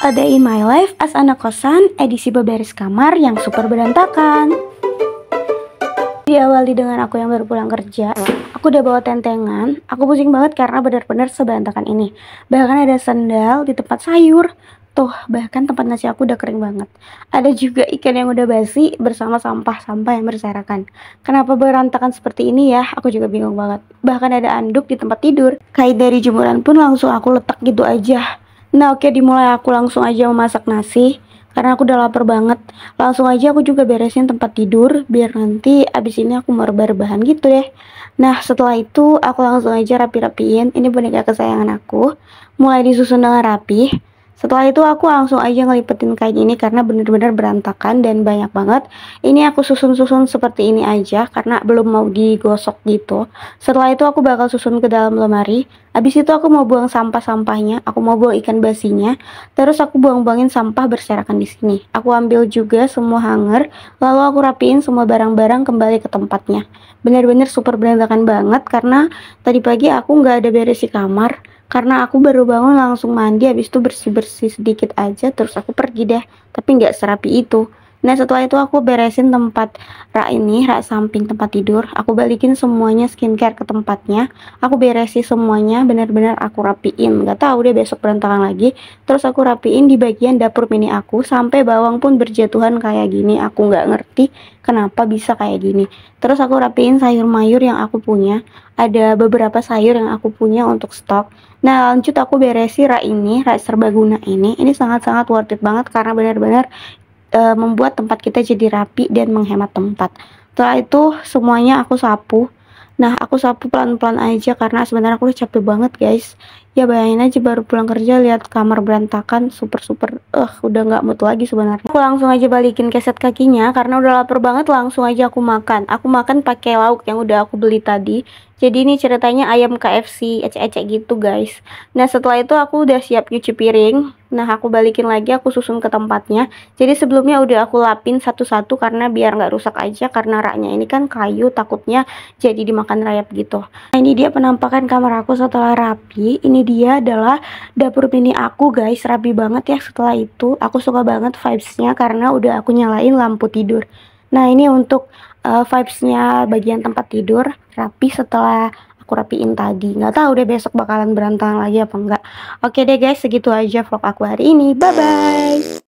A Day in My Life as Anak Kosan edisi beberes kamar yang super berantakan. Diawali dengan aku yang baru pulang kerja, aku udah bawa tentengan. Aku pusing banget karena benar-benar seberantakan ini. Bahkan ada sendal di tempat sayur, Tuh, bahkan tempat nasi aku udah kering banget. Ada juga ikan yang udah basi bersama sampah-sampah yang berserakan. Kenapa berantakan seperti ini ya? Aku juga bingung banget. Bahkan ada anduk di tempat tidur. Kait dari jemuran pun langsung aku letak gitu aja. Nah oke dimulai aku langsung aja memasak nasi karena aku udah lapar banget. Langsung aja aku juga beresin tempat tidur biar nanti abis ini aku mau bahan bahan gitu deh. Nah setelah itu aku langsung aja rapi-rapiin ini boneka kesayangan aku. Mulai disusun dengan rapi. Setelah itu aku langsung aja ngelipetin kain ini karena bener-bener berantakan dan banyak banget. Ini aku susun-susun seperti ini aja karena belum mau digosok gitu. Setelah itu aku bakal susun ke dalam lemari. Abis itu aku mau buang sampah-sampahnya, aku mau buang ikan basinya. Terus aku buang-buangin sampah berserakan di sini. Aku ambil juga semua hanger, lalu aku rapiin semua barang-barang kembali ke tempatnya. Bener-bener super berantakan banget karena tadi pagi aku nggak ada beresi kamar karena aku baru bangun langsung mandi habis itu bersih-bersih sedikit aja terus aku pergi deh tapi nggak serapi itu Nah setelah itu aku beresin tempat rak ini, rak samping tempat tidur Aku balikin semuanya skincare ke tempatnya Aku beresin semuanya, benar-benar aku rapiin Gak tau deh besok berantakan lagi Terus aku rapiin di bagian dapur mini aku Sampai bawang pun berjatuhan kayak gini Aku gak ngerti kenapa bisa kayak gini Terus aku rapiin sayur mayur yang aku punya Ada beberapa sayur yang aku punya untuk stok Nah lanjut aku beresin rak ini, rak serbaguna ini Ini sangat-sangat worth it banget karena benar-benar e, membuat tempat kita jadi rapi dan menghemat tempat. Setelah itu semuanya aku sapu. Nah, aku sapu pelan-pelan aja karena sebenarnya aku udah capek banget, guys. Ya bayangin aja baru pulang kerja lihat kamar berantakan super-super. Eh, uh, udah nggak mood lagi sebenarnya. Aku langsung aja balikin keset kakinya karena udah lapar banget, langsung aja aku makan. Aku makan pakai lauk yang udah aku beli tadi. Jadi ini ceritanya ayam KFC ecek-ecek gitu, guys. Nah, setelah itu aku udah siap nyuci piring Nah, aku balikin lagi, aku susun ke tempatnya. Jadi sebelumnya udah aku lapin satu-satu karena biar nggak rusak aja karena raknya ini kan kayu, takutnya jadi dimakan rayap gitu. Nah, ini dia penampakan kamar aku setelah rapi. Ini dia adalah dapur mini aku, guys. Rapi banget ya setelah itu. Aku suka banget vibes-nya karena udah aku nyalain lampu tidur. Nah, ini untuk uh, vibes-nya bagian tempat tidur rapi setelah aku rapiin tadi nggak tahu deh besok bakalan berantakan lagi apa enggak oke deh guys segitu aja vlog aku hari ini bye bye